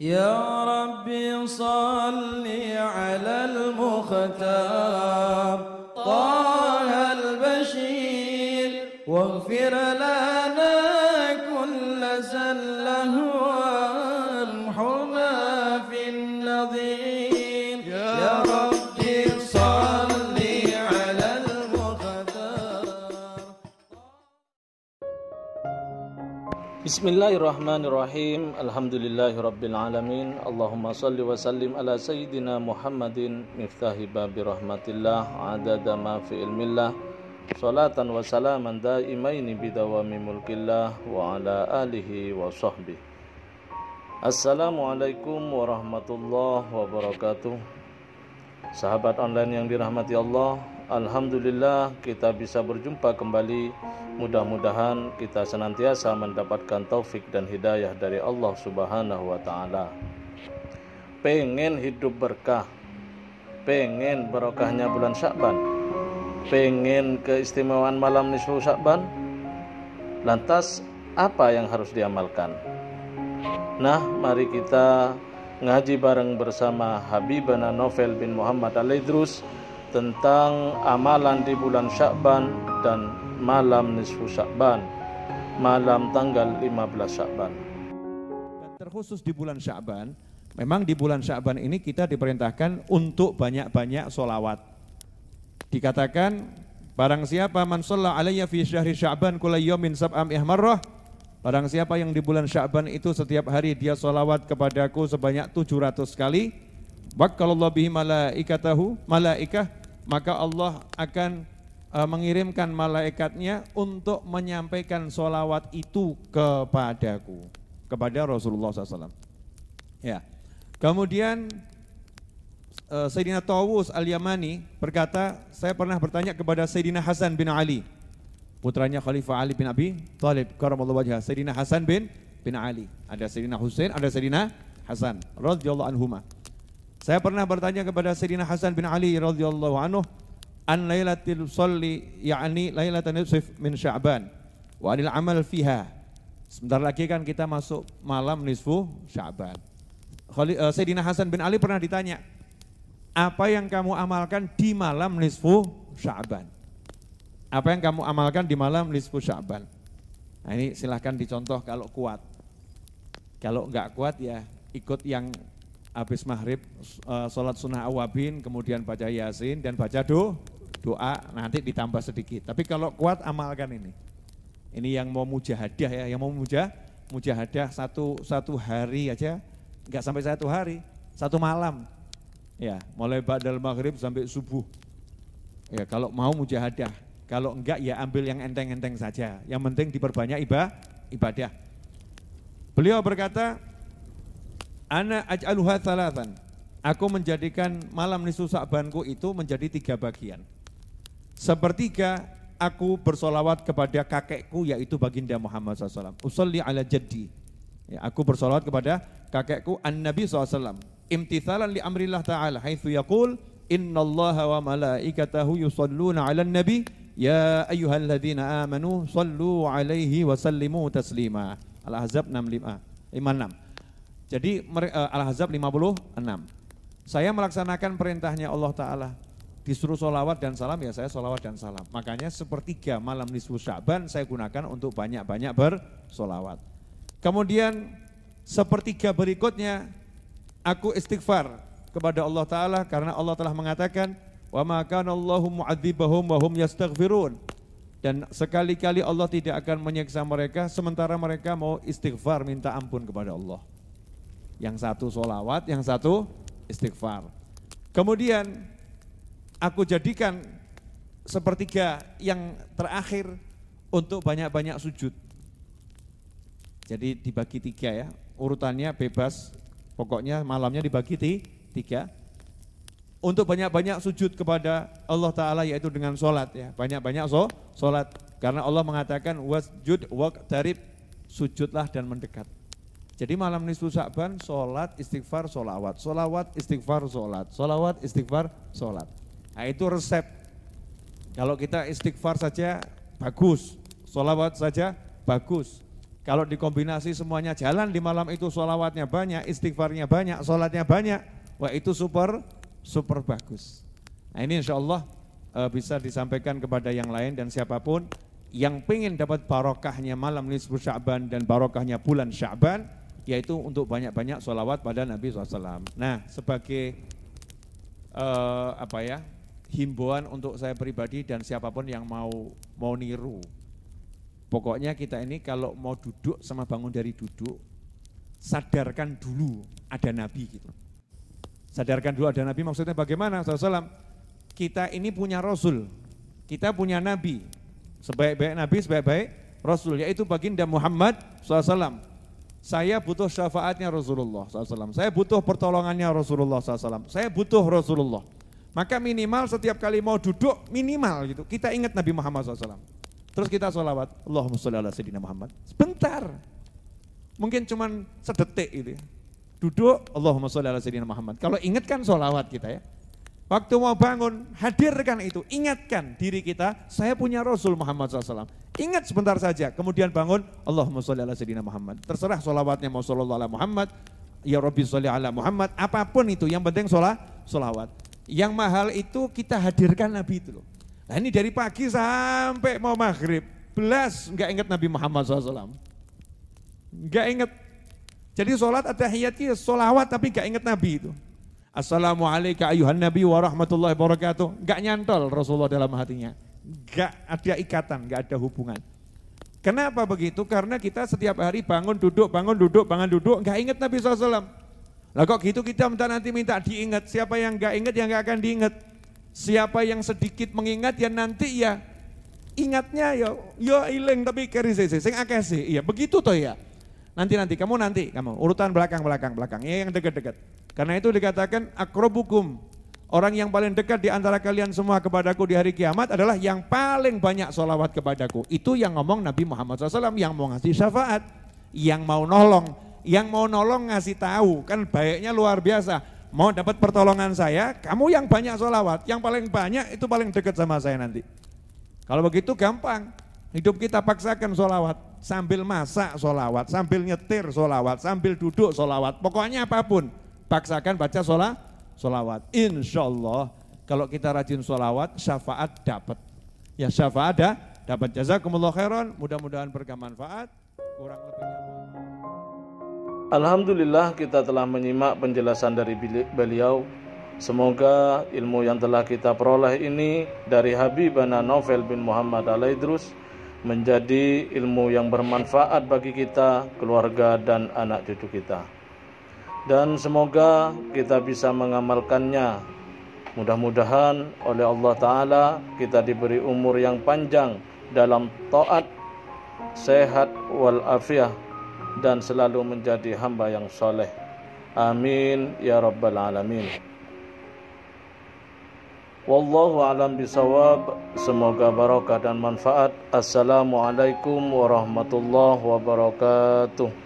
يا ربي صل على المختار طه البشير واغفر له Bismillahirrahmanirrahim. Alhamdulillahirrabbilalamin. Allahumma salli wa sallim ala sayyidina Muhammadin miftahi babi rahmatillah adada ma fi ilmillah. Salatan wa salaman daimaini bidawami mulkillah wa ala alihi wa sahbihi. Assalamualaikum warahmatullahi wabarakatuh. Sahabat online yang dirahmati Allah, Alhamdulillah kita bisa berjumpa kembali. Mudah-mudahan kita senantiasa mendapatkan taufik dan hidayah dari Allah Subhanahu wa taala. Pengen hidup berkah, pengen barokahnya bulan Syakban, pengen keistimewaan malam nisfu Syakban. Lantas apa yang harus diamalkan? Nah, mari kita ngaji bareng bersama Habibana Novel bin Muhammad al tentang amalan di bulan Syakban dan malam nisfu Syakban, malam tanggal 15 Syakban. Terkhusus di bulan Syakban, memang di bulan Syakban ini kita diperintahkan untuk banyak-banyak solawat. Dikatakan, barang siapa man sholla alaiya fi syahri Syakban yawmin sab'am ihmarrah, barang siapa yang di bulan Syakban itu setiap hari dia solawat kepadaku sebanyak 700 kali, Wakkalallahu bihi malaikatahu malaikah maka Allah akan eh, mengirimkan malaikatnya untuk menyampaikan solawat itu kepadaku kepada Rasulullah SAW. Ya, kemudian eh, Sayyidina Tawus Al Yamani berkata, saya pernah bertanya kepada Sayyidina Hasan bin Ali, putranya Khalifah Ali bin Abi Thalib, karamallahu wajah. Sayyidina Hasan bin bin Ali, ada Sayyidina Hussein, ada Sayyidina Hasan, radhiyallahu anhumah. Saya pernah bertanya kepada Sayyidina Hasan bin Ali radhiyallahu anhu an lailatul salli yakni lailatul nisf min Sya'ban wa anil amal fiha. Sebentar lagi kan kita masuk malam nisfu Sya'ban. Eh, Sayyidina Hasan bin Ali pernah ditanya, "Apa yang kamu amalkan di malam nisfu Sya'ban?" Apa yang kamu amalkan di malam nisfu Sya'ban? Nah, ini silahkan dicontoh kalau kuat. Kalau enggak kuat ya ikut yang habis maghrib uh, sholat sunnah awabin, kemudian baca yasin dan baca do, doa nanti ditambah sedikit. Tapi kalau kuat amalkan ini. Ini yang mau mujahadah ya, yang mau mujah, mujahadah satu satu hari aja, nggak sampai satu hari, satu malam. Ya, mulai badal maghrib sampai subuh. Ya, kalau mau mujahadah kalau enggak ya ambil yang enteng-enteng saja. Yang penting diperbanyak ibadah. Beliau berkata, Ana aj'aluha thalathan. Aku menjadikan malam nisfu sa'banku itu menjadi tiga bagian. Sepertiga aku bersolawat kepada kakekku yaitu baginda Muhammad SAW. Usalli ala jaddi. Ya, aku bersolawat kepada kakekku an Nabi SAW. Imtithalan li amrillah ta'ala. Haythu yakul inna allaha wa malaikatahu yusalluna ala nabi. Ya ayyuhalladzina amanu sallu alaihi wa sallimu taslima. Al-Ahzab 65. 56. Jadi eh, Al-Ahzab 56. Saya melaksanakan perintahnya Allah Ta'ala. Disuruh sholawat dan salam, ya saya sholawat dan salam. Makanya sepertiga malam nisfu syaban saya gunakan untuk banyak-banyak bersolawat. Kemudian sepertiga berikutnya, aku istighfar kepada Allah Ta'ala karena Allah telah mengatakan, wa makan Allahu mu'adzibahum wa hum yastaghfirun. Dan sekali-kali Allah tidak akan menyiksa mereka sementara mereka mau istighfar minta ampun kepada Allah. Yang satu solawat, yang satu istighfar. Kemudian aku jadikan sepertiga yang terakhir untuk banyak-banyak sujud. Jadi dibagi tiga ya, urutannya bebas, pokoknya malamnya dibagi tiga. Untuk banyak-banyak sujud kepada Allah Ta'ala yaitu dengan sholat ya, banyak-banyak so, sholat. Karena Allah mengatakan wasjud wak tarib, sujudlah dan mendekat. Jadi malam nisfu Sya'ban sholat istighfar sholawat, sholawat istighfar sholat, sholawat istighfar sholat. Nah itu resep. Kalau kita istighfar saja bagus, sholawat saja bagus. Kalau dikombinasi semuanya jalan di malam itu sholawatnya banyak, istighfarnya banyak, sholatnya banyak, wah itu super, super bagus. Nah ini insya Allah eh, bisa disampaikan kepada yang lain dan siapapun yang pengen dapat barokahnya malam nisfu Sya'ban dan barokahnya bulan Sya'ban, yaitu untuk banyak-banyak sholawat pada Nabi SAW. Nah, sebagai uh, apa ya himbauan untuk saya pribadi dan siapapun yang mau mau niru, pokoknya kita ini kalau mau duduk sama bangun dari duduk, sadarkan dulu ada Nabi gitu. Sadarkan dulu ada Nabi maksudnya bagaimana? SAW, kita ini punya Rasul, kita punya Nabi, sebaik-baik Nabi, sebaik-baik Rasul, yaitu baginda Muhammad SAW saya butuh syafaatnya Rasulullah SAW. Saya butuh pertolongannya Rasulullah SAW. Saya butuh Rasulullah. Maka minimal setiap kali mau duduk minimal gitu. Kita ingat Nabi Muhammad SAW. Terus kita sholawat. Allahumma sholli ala Sayyidina Muhammad. Sebentar. Mungkin cuman sedetik gitu ya. Duduk, Allahumma sholli ala Sayyidina Muhammad. Kalau ingat kan sholawat kita ya. Waktu mau bangun, hadirkan itu, ingatkan diri kita, saya punya Rasul Muhammad SAW. Ingat sebentar saja, kemudian bangun, Allahumma sholli ala sayyidina Muhammad. Terserah sholawatnya mau sholawat ala Muhammad, ya Rabbi sholli ala Muhammad, apapun itu, yang penting sholat, sholawat. Yang mahal itu kita hadirkan Nabi itu loh. Nah ini dari pagi sampai mau maghrib, belas nggak ingat Nabi Muhammad SAW. Nggak ingat. Jadi sholat ada tahiyat sholawat tapi nggak ingat Nabi itu. Assalamualaikum ayuhan Nabi warahmatullahi wabarakatuh. Gak nyantol Rasulullah dalam hatinya. Gak ada ikatan, gak ada hubungan. Kenapa begitu? Karena kita setiap hari bangun duduk, bangun duduk, bangun duduk, gak inget Nabi SAW. Lah kok gitu kita minta nanti minta diingat. Siapa yang gak ingat yang gak akan diingat. Siapa yang sedikit mengingat ya nanti ya ingatnya ya ya ileng tapi keri sing akeh sih. Iya begitu toh ya. Nanti nanti kamu nanti kamu urutan belakang belakang belakang ya yang deket-deket. Karena itu dikatakan akrobukum, orang yang paling dekat di antara kalian semua kepadaku di hari kiamat adalah yang paling banyak sholawat kepadaku. Itu yang ngomong Nabi Muhammad SAW, yang mau ngasih syafaat, yang mau nolong, yang mau nolong ngasih tahu, kan baiknya luar biasa. Mau dapat pertolongan saya, kamu yang banyak sholawat, yang paling banyak itu paling dekat sama saya nanti. Kalau begitu gampang, hidup kita paksakan sholawat, sambil masak sholawat, sambil nyetir sholawat, sambil duduk sholawat, pokoknya apapun Paksakan baca sholat, sholawat. Insya Allah kalau kita rajin sholawat, syafaat dapat. Ya syafaat ada, dapat jazakumullah khairan, mudah-mudahan berkah manfaat. Kurang lebihnya Alhamdulillah kita telah menyimak penjelasan dari beliau Semoga ilmu yang telah kita peroleh ini dari Habibana Novel bin Muhammad Alaidrus menjadi ilmu yang bermanfaat bagi kita, keluarga dan anak cucu kita dan semoga kita bisa mengamalkannya. Mudah-mudahan oleh Allah Ta'ala kita diberi umur yang panjang dalam taat, sehat walafiah dan selalu menjadi hamba yang soleh. Amin ya rabbal alamin. Wallahu alam bisawab. Semoga barokah dan manfaat. Assalamualaikum warahmatullahi wabarakatuh.